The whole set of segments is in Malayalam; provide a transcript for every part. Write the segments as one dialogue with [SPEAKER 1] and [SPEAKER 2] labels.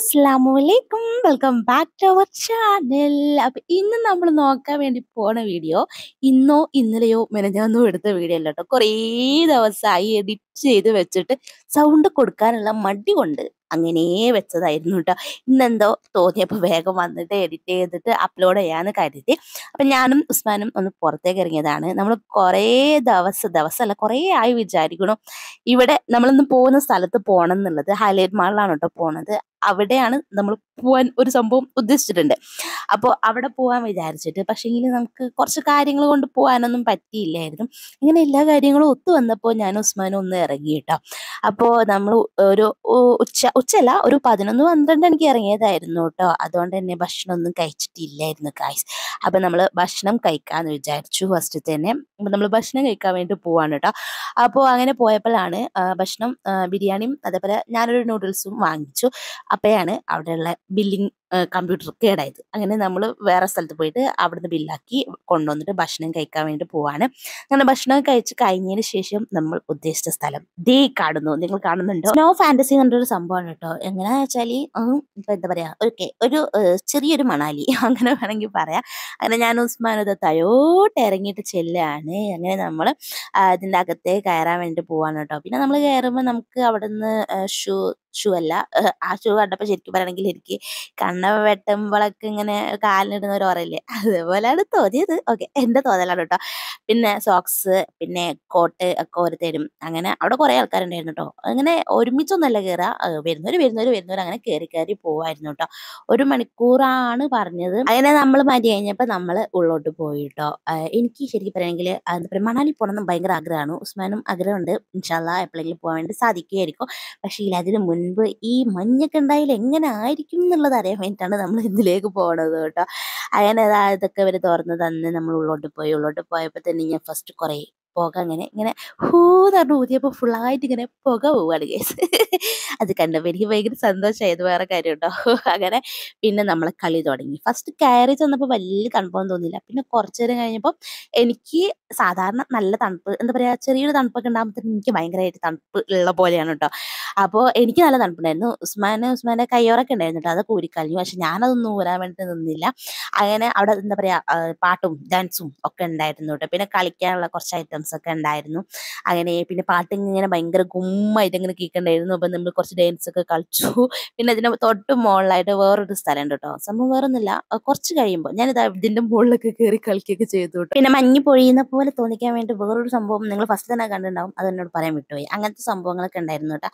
[SPEAKER 1] അസ്സാമലൈക്കും welcome back to our channel അപ്പം ഇന്ന് നമ്മൾ നോക്കാൻ വേണ്ടി പോണ വീഡിയോ ഇന്നോ ഇന്നലെയോ മെനഞ്ഞാന്നോ എടുത്ത വീഡിയോ അല്ല കേട്ടോ കുറേ ദിവസമായി എഡിറ്റ് ചെയ്ത് വെച്ചിട്ട് സൗണ്ട് കൊടുക്കാനുള്ള മടി കൊണ്ട് അങ്ങനെ വെച്ചതായിരുന്നു കേട്ടോ ഇന്നെന്തോ തോന്നിയപ്പോൾ വേഗം വന്നിട്ട് എഡിറ്റ് ചെയ്തിട്ട് അപ്ലോഡ് ചെയ്യാമെന്ന് കരുതി അപ്പം ഞാനും ഉസ്മാനും ഒന്ന് പുറത്തേക്ക് ഇറങ്ങിയതാണ് നമ്മൾ കുറേ ദിവസം ദിവസമല്ല കുറേ ആയി വിചാരിക്കണം ഇവിടെ നമ്മളിന്ന് പോകുന്ന സ്ഥലത്ത് പോകണം എന്നുള്ളത് ഹൈലൈറ്റ് മാളിലാണ് കേട്ടോ പോണത് അവിടെയാണ് നമ്മൾ പോവാൻ ഒരു സംഭവം ഉദ്ദേശിച്ചിട്ടുണ്ട് അപ്പോൾ അവിടെ പോകാൻ വിചാരിച്ചിട്ട് പക്ഷേ ഇനി നമുക്ക് കുറച്ച് കാര്യങ്ങൾ കൊണ്ട് പോകാനൊന്നും പറ്റിയില്ലായിരുന്നു ഇങ്ങനെ എല്ലാ കാര്യങ്ങളും ഒത്തു വന്നപ്പോൾ ഞാൻ ഉസ്മാനും ഒന്ന് ഇറങ്ങി കേട്ടോ അപ്പോൾ നമ്മൾ ഒരു ഉച്ച ഉച്ചല്ല ഒരു പതിനൊന്ന് പന്ത്രണ്ട് എനിക്ക് ഇറങ്ങിയതായിരുന്നു കേട്ടോ അതുകൊണ്ട് തന്നെ ഭക്ഷണമൊന്നും കഴിച്ചിട്ടില്ലായിരുന്നു കായ്സ് അപ്പം നമ്മൾ ഭക്ഷണം കഴിക്കാമെന്ന് വിചാരിച്ചു ഫസ്റ്റ് തന്നെ നമ്മൾ ഭക്ഷണം കഴിക്കാൻ വേണ്ടി പോവാണ് കേട്ടോ അപ്പോൾ അങ്ങനെ പോയപ്പോഴാണ് ഭക്ഷണം ബിരിയാണിയും അതേപോലെ ഞാനൊരു നൂഡിൽസും വാങ്ങിച്ചു അപ്പോഴാണ് അവിടെയുള്ള ബില്ലിംഗ് കമ്പ്യൂട്ടർ കേടായത് അങ്ങനെ നമ്മൾ വേറെ സ്ഥലത്ത് പോയിട്ട് അവിടുന്ന് ബില്ലാക്കി കൊണ്ടുവന്നിട്ട് ഭക്ഷണം കഴിക്കാൻ വേണ്ടി പോവാണ് അങ്ങനെ ഭക്ഷണം കഴിച്ച് കഴിഞ്ഞതിന് ശേഷം നമ്മൾ ഉദ്ദേശിച്ച സ്ഥലം ദേ കാണുന്നു നിങ്ങൾ കാണുന്നുണ്ടോ നോ ഫാന്റസി എന്നൊരു സംഭവമാണ് കേട്ടോ എങ്ങനെയാ വെച്ചാൽ ഇപ്പൊ എന്താ പറയാ ഓക്കെ ഒരു ചെറിയൊരു മണാലി അങ്ങനെ വേണമെങ്കിൽ പറയാം അങ്ങനെ ഞാൻ ഉസ്മാനത് തയോട്ട് ഇറങ്ങിയിട്ട് ചെല്ലാണ് അങ്ങനെ നമ്മൾ ഇതിൻ്റെ അകത്തേക്ക് കയറാൻ വേണ്ടി പോവാണ് കേട്ടോ പിന്നെ നമ്മൾ കയറുമ്പോൾ നമുക്ക് അവിടെ നിന്ന് ഷൂ ഷൂ അല്ല ആ ഷൂ കണ്ടപ്പോൾ ശരിക്കും പറയുകയാണെങ്കിൽ എനിക്ക് കണ്ണ വെട്ടുമ്പോഴൊക്കെ ഇങ്ങനെ കാലിനിടുന്ന ഒരു ഓറയില്ലേ അതുപോലെയാണ് തോന്നിയത് ഓക്കെ എൻ്റെ തോന്നലാണ് കേട്ടോ പിന്നെ സോക്സ് പിന്നെ കോട്ട് ഒക്കെ ഓരോരുത്തരും തരും അങ്ങനെ അവിടെ കുറേ ആൾക്കാരുണ്ടായിരുന്നു കേട്ടോ അങ്ങനെ ഒരുമിച്ചൊന്നല്ല കയറുക വരുന്നവർ വരുന്നവർ വരുന്നവർ അങ്ങനെ കയറി കയറി പോവായിരുന്നു കേട്ടോ ഒരു മണിക്കൂറാണ് പറഞ്ഞത് അങ്ങനെ നമ്മൾ മരി കഴിഞ്ഞപ്പോൾ നമ്മൾ ഉള്ളോട്ട് പോയി കേട്ടോ എനിക്ക് ശരിക്കും പറയുകയാണെങ്കിൽ എന്താ മണാലി പോകണമെന്ന് ഭയങ്കര ആഗ്രഹമാണ് ഉസ്മാനും ആഗ്രഹമുണ്ട് ഇൻഷാല്ല എപ്പോഴെങ്കിലും പോകാൻ വേണ്ടി സാധിക്കുകയായിരിക്കും പക്ഷേ ഇല്ല അതിന് മുൻ മുൻപ് ഈ മഞ്ഞൊക്കെ ഉണ്ടായാൽ എങ്ങനെ ആയിരിക്കും എന്നുള്ളത് അറിയാൻ വേണ്ടിയിട്ടാണ് നമ്മൾ ഇതിലേക്ക് പോണത് കേട്ടോ അങ്ങനെ അതാ ഇതൊക്കെ ഇവർ തുറന്ന് തന്ന് നമ്മൾ ഉള്ളോട്ട് പോയി ഉള്ളോട്ട് പോയപ്പോൾ തന്നെ ഞാൻ ഫസ്റ്റ് കുറേ പുക അങ്ങനെ ഇങ്ങനെ ഹൂന്ന് പറഞ്ഞു ഊതിയപ്പോൾ ഫുള്ളായിട്ട് ഇങ്ങനെ പുക പോവുകയാണ് കേസ് അത് കണ്ടപ്പോൾ എനിക്ക് ഭയങ്കര സന്തോഷമായത് വേറെ കാര്യമുണ്ടോ അങ്ങനെ പിന്നെ നമ്മൾ കളി തുടങ്ങി ഫസ്റ്റ് കയറി ചെന്നപ്പോൾ വലിയ തണുപ്പൊന്നും തോന്നിയില്ല പിന്നെ കുറച്ചു നേരം കഴിഞ്ഞപ്പോൾ എനിക്ക് സാധാരണ നല്ല തണുപ്പ് എന്താ പറയുക ചെറിയൊരു തണുപ്പൊക്കെ ഉണ്ടാകുമ്പോൾ എനിക്ക് ഭയങ്കരമായിട്ട് തണുപ്പ് ഉള്ള പോലെയാണ് കേട്ടോ അപ്പോൾ എനിക്ക് നല്ല തണുപ്പുണ്ടായിരുന്നു ഉസ്മാനെ ഉസ്മാൻ്റെ കയ്യോറൊക്കെ ഉണ്ടായിരുന്നു കേട്ടോ അത് കൂടിക്കളഞ്ഞു പക്ഷെ ഞാനതൊന്നും ഊരാൻ വേണ്ടി നിന്നില്ല അങ്ങനെ അവിടെ എന്താ പറയുക പാട്ടും ഡാൻസും ഒക്കെ ഉണ്ടായിരുന്നു കേട്ടോ പിന്നെ കളിക്കാനുള്ള കുറച്ച് ഐറ്റംസ് ഒക്കെ ഉണ്ടായിരുന്നു അങ്ങനെ പിന്നെ പാട്ട് ഇങ്ങനെ ഭയങ്കര ഗുമ്മായിട്ട് ഇങ്ങനെ കേൾക്കണ്ടായിരുന്നു അപ്പം നമ്മൾ കുറച്ച് ഡാൻസ് ഒക്കെ കളിച്ചു പിന്നെ അതിന് തൊട്ട് മുകളിലായിട്ട് വേറൊരു ഉണ്ട് കേട്ടോ സംഭവം ഒന്നുമില്ല കുറച്ച് കഴിയുമ്പോൾ ഞാനിത് ഇതിൻ്റെ മുകളിലൊക്കെ കയറി കളിക്കുകയൊക്കെ ചെയ്തു പിന്നെ മഞ്ഞി പൊഴിയുന്ന പോലെ തോന്നിക്കാൻ വേണ്ടി വേറൊരു സംഭവം നിങ്ങൾ ഫസ്റ്റ് തന്നെ കണ്ടിട്ടുണ്ടാവും അത് എന്നോട് പറയാൻ വിട്ടുപോയി അങ്ങനത്തെ സംഭവങ്ങളൊക്കെ ഉണ്ടായിരുന്നു കേട്ടോ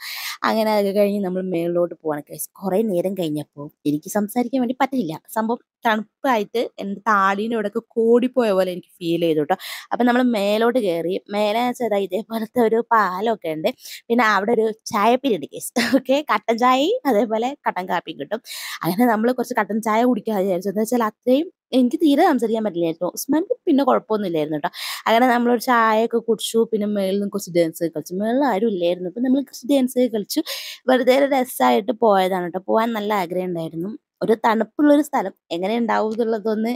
[SPEAKER 1] അങ്ങനെ അത് കഴിഞ്ഞ് നമ്മൾ മേളിലോട്ട് പോവാണ് കേസ് കുറേ നേരം കഴിഞ്ഞപ്പോൾ എനിക്ക് സംസാരിക്കാൻ വേണ്ടി പറ്റില്ല സംഭവം തണുപ്പായിട്ട് എൻ്റെ താടീൻ്റെ ഇവിടെയൊക്കെ കൂടിപ്പോയ പോലെ എനിക്ക് ഫീൽ ചെയ്തു കേട്ടോ അപ്പം നമ്മൾ മേലോട്ട് കയറി മേലെ ചെറുതായി ഇതേപോലത്തെ ഒരു പാലമൊക്കെ ഉണ്ട് പിന്നെ അവിടെ ഒരു ചായപ്പിരിയുണ്ട് കേസ് ഓക്കെ കട്ടൻ ചായയും അതേപോലെ കട്ടൻ കാപ്പിയും കിട്ടും അങ്ങനെ നമ്മൾ കുറച്ച് കട്ടൻ ചായ കുടിക്കാൻ വിചാരിച്ചു എന്താ വെച്ചാൽ അത്രയും എനിക്ക് തീരെ സംസാരിക്കാൻ പറ്റില്ലായിരുന്നു ഉസ്മാൻക്ക് പിന്നെ കുഴപ്പമൊന്നുമില്ലായിരുന്നു കേട്ടോ അങ്ങനെ നമ്മളൊരു ചായയൊക്കെ കുടിച്ചു പിന്നെ മേളിൽ നിന്ന് കുറച്ച് ഡാൻസ് കളിച്ചു മേളിൽ ആരും ഇല്ലായിരുന്നു അപ്പം നമ്മൾ കുറച്ച് ഡാൻസ് കളിച്ചു വെറുതെ രസമായിട്ട് പോയതാണ് കേട്ടോ പോകാൻ നല്ല ആഗ്രഹം ഉണ്ടായിരുന്നു ഒരു തണുപ്പുള്ളൊരു സ്ഥലം എങ്ങനെ ഉണ്ടാവും എന്നുള്ളതൊന്ന്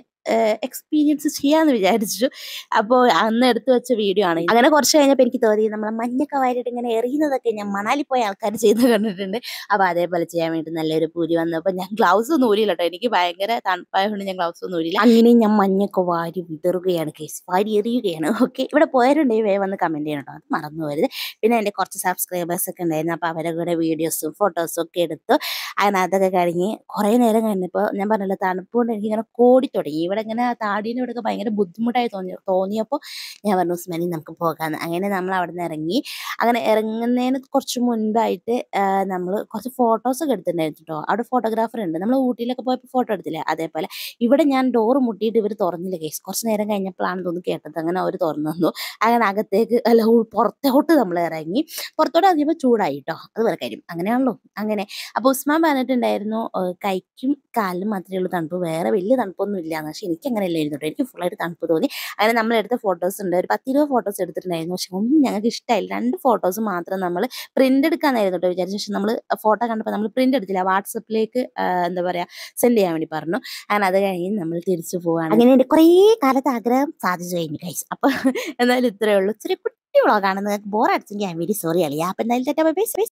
[SPEAKER 1] എക്സ്പീരിയൻസ് ചെയ്യാന്ന് വിചാരിച്ചു അപ്പോൾ അന്ന് എടുത്തു വെച്ച വീഡിയോ ആണ് അങ്ങനെ കുറച്ച് കഴിഞ്ഞപ്പോൾ എനിക്ക് തോന്നി നമ്മളെ മഞ്ഞൊക്കെ വാരിയിട്ട് ഇങ്ങനെ എറിയുന്നതൊക്കെ ഞാൻ മണാലി പോയ ആൾക്കാർ ചെയ്ത് കണ്ടിട്ടുണ്ട് അപ്പോൾ അതേപോലെ ചെയ്യാൻ വേണ്ടി നല്ലൊരു പൂരി വന്നപ്പോൾ ഞാൻ ഗ്ലൗസ് ഒന്നും ഊരിയില്ല കേട്ടോ എനിക്ക് ഭയങ്കര തണുപ്പായതുകൊണ്ട് ഞാൻ ഗ്ലൗസ് ഒന്നും ഊരിയില്ല അങ്ങനെ ഞാൻ മഞ്ഞൊക്കെ വാരി വിതറുകയാണ് കേസ് വാരി എറിയുകയാണ് ഓക്കെ ഇവിടെ പോയവരുണ്ടെങ്കിൽ വേ വന്ന് കമൻറ്റ് ചെയ്യണം കേട്ടോ അത് മറന്നു പോരുത് പിന്നെ എൻ്റെ കുറച്ച് സബ്സ്ക്രൈബേഴ്സ് ഒക്കെ ഉണ്ടായിരുന്നു അപ്പോൾ അവരുടെ കൂടെ വീഡിയോസും ഫോട്ടോസും ഒക്കെ എടുത്തു അങ്ങനെ അതൊക്കെ കഴിഞ്ഞ് കുറേ നേരം കഴിഞ്ഞപ്പോൾ ഞാൻ പറഞ്ഞല്ലോ തണുപ്പ് കൊണ്ട് എനിക്കിങ്ങനെ കോടി തുടങ്ങി ഇവിടെ അവിടെ ഇങ്ങനെ താടീൻ്റെ ഇവിടെയൊക്കെ ഭയങ്കര ബുദ്ധിമുട്ടായി തോന്നി തോന്നിയപ്പോൾ ഞാൻ പറഞ്ഞു ഉസ്മാനി നമുക്ക് പോകാമെന്ന് അങ്ങനെ നമ്മൾ അവിടെ നിന്ന് ഇറങ്ങി അങ്ങനെ ഇറങ്ങുന്നതിന് കുറച്ച് മുൻപായിട്ട് നമ്മൾ കുറച്ച് ഫോട്ടോസൊക്കെ എടുത്തിട്ടുണ്ടായിരുന്നു കേട്ടോ അവിടെ ഫോട്ടോഗ്രാഫർ ഉണ്ട് നമ്മൾ ഊട്ടിയിലൊക്കെ പോയപ്പോൾ ഫോട്ടോ എടുത്തില്ലേ അതേപോലെ ഇവിടെ ഞാൻ ഡോറ് മുട്ടിയിട്ട് ഇവർ തുറന്നില്ല കേസ് കുറച്ച് നേരം കഴിഞ്ഞപ്പോഴാണ് തോന്നുന്നു കേട്ടത് അങ്ങനെ അവർ തുറന്നു തന്നു അങ്ങനെ അകത്തേക്ക് അല്ല പുറത്തോട്ട് നമ്മൾ ഇറങ്ങി പുറത്തോട്ട് അതിപ്പോൾ ചൂടായിട്ടോ കേട്ടോ അത് വേറെ കാര്യം അങ്ങനെയാണല്ലോ അങ്ങനെ അപ്പോൾ ഉസ്മാൻ പറഞ്ഞിട്ടുണ്ടായിരുന്നു കൈക്കും കാലിൽ മാത്രമേ ഉള്ളൂ തണുപ്പ് വേറെ വലിയ തണുപ്പൊന്നും ഇല്ല പക്ഷേ എനിക്ക് അങ്ങനെയല്ല ഇരുന്നിട്ട് എനിക്ക് ഫുള്ളായിട്ട് തണുപ്പ് തോന്നി അങ്ങനെ നമ്മളെടുത്ത ഫോട്ടോസ് ഉണ്ട് ഒരു പത്തിരുപത് ഫോട്ടോസ് എടുത്തിട്ടുണ്ടായിരുന്നു പക്ഷെ ഒന്നും ഞങ്ങൾക്ക് ഇഷ്ടമായില്ല രണ്ട് ഫോട്ടോസ് മാത്രം നമ്മൾ പ്രിന്റ് എടുക്കാമെന്നായിരുന്നു കേട്ടോ വിചാരിച്ചു നമ്മൾ ഫോട്ടോ കണ്ടപ്പോൾ നമ്മൾ പ്രിന്റ് എടുത്തില്ല വാട്സപ്പിലേക്ക് എന്താ പറയുക സെൻഡ് ചെയ്യാൻ വേണ്ടി പറഞ്ഞു അങ്ങനെ അത് കഴിഞ്ഞ് നമ്മൾ തിരിച്ചു പോവാണ് അങ്ങനെ എൻ്റെ കുറേ കാലത്ത് ആഗ്രഹം സാധിച്ചു കഴിഞ്ഞു കഴിച്ചു അപ്പോൾ എന്തായാലും ഇത്രയേ ഉള്ളൂ ഇച്ചിരി കുട്ടി വ്ളോഗാണ് നിങ്ങൾക്ക് ബോർ അടിച്ചെങ്കിൽ ഐ വെരി സോറി അല്ലേ അപ്പം എന്തായാലും തെറ്റാ ബൈ ബൈ